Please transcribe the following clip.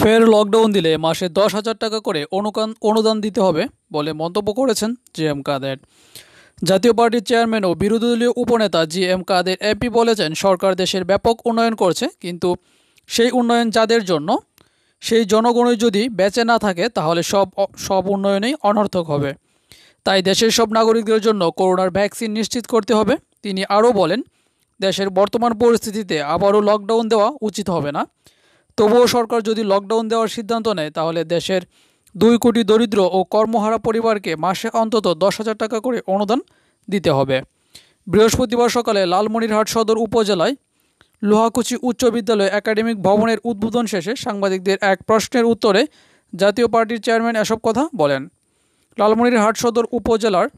ফের লকডাউন দিলে মাসে দশ হাজার টাকা করে অনুদান অনুদান দিতে হবে বলে মন্তব্য করেছেন জি এম কাদের জাতীয় পার্টির চেয়ারম্যান ও বিরোধী দলীয় উপনেতা জি এম কাদের এপি বলেছেন সরকার দেশের ব্যাপক উন্নয়ন করছে কিন্তু সেই উন্নয়ন যাদের জন্য সেই জনগণই যদি বেঁচে না থাকে তাহলে সব সব উন্নয়নেই অনর্থক হবে তাই দেশের সব নাগরিকদের জন্য করোনার ভ্যাকসিন নিশ্চিত করতে হবে তিনি আরও বলেন দেশের বর্তমান পরিস্থিতিতে আবারও লকডাউন দেওয়া উচিত হবে না তবুও সরকার যদি লকডাউন দেওয়ার সিদ্ধান্ত নেয় তাহলে দেশের দুই কোটি দরিদ্র ও কর্মহারা পরিবারকে মাসে অন্তত দশ হাজার টাকা করে অনুদান দিতে হবে বৃহস্পতিবার সকালে লালমনিরহাট সদর উপজেলায় লোহাকুচি উচ্চ বিদ্যালয় একাডেমিক ভবনের উদ্বোধন শেষে সাংবাদিকদের এক প্রশ্নের উত্তরে জাতীয় পার্টির চেয়ারম্যান এসব কথা বলেন লালমনিরহাট সদর উপজেলার